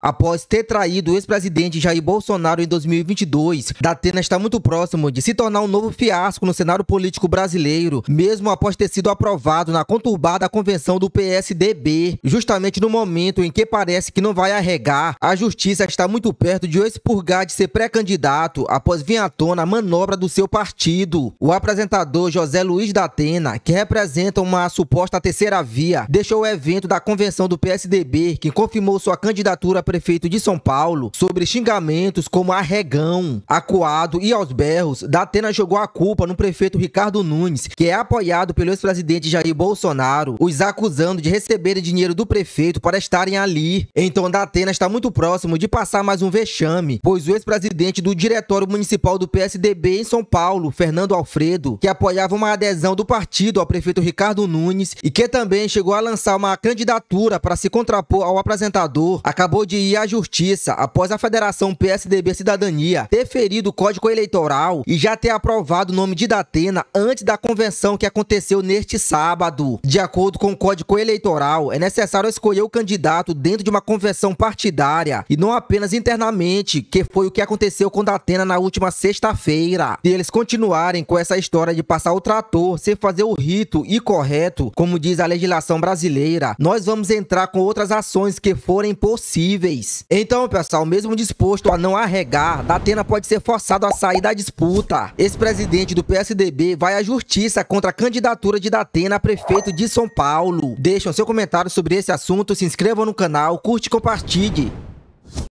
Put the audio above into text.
Após ter traído o ex-presidente Jair Bolsonaro em 2022, Datena está muito próximo de se tornar um novo fiasco no cenário político brasileiro, mesmo após ter sido aprovado na conturbada convenção do PSDB. Justamente no momento em que parece que não vai arregar, a justiça está muito perto de o expurgar de ser pré-candidato após vir à tona a manobra do seu partido. O apresentador José Luiz Datena, que representa uma suposta terceira via, deixou o evento da convenção do PSDB, que confirmou sua candidatura prefeito de São Paulo sobre xingamentos como arregão, acuado e aos berros, Datena jogou a culpa no prefeito Ricardo Nunes, que é apoiado pelo ex-presidente Jair Bolsonaro, os acusando de receberem dinheiro do prefeito para estarem ali. Então Datena está muito próximo de passar mais um vexame, pois o ex-presidente do Diretório Municipal do PSDB em São Paulo, Fernando Alfredo, que apoiava uma adesão do partido ao prefeito Ricardo Nunes e que também chegou a lançar uma candidatura para se contrapor ao apresentador, acabou de e a justiça após a Federação PSDB Cidadania ter ferido o Código Eleitoral e já ter aprovado o nome de Datena antes da convenção que aconteceu neste sábado. De acordo com o Código Eleitoral, é necessário escolher o candidato dentro de uma convenção partidária e não apenas internamente, que foi o que aconteceu com Datena na última sexta-feira. Se eles continuarem com essa história de passar o trator sem fazer o rito e correto, como diz a legislação brasileira, nós vamos entrar com outras ações que forem possíveis vez. Então, pessoal, mesmo disposto a não arregar, Datena pode ser forçado a sair da disputa. Esse presidente do PSDB vai à justiça contra a candidatura de Datena a prefeito de São Paulo. Deixam seu comentário sobre esse assunto, se inscrevam no canal, curte e compartilhe.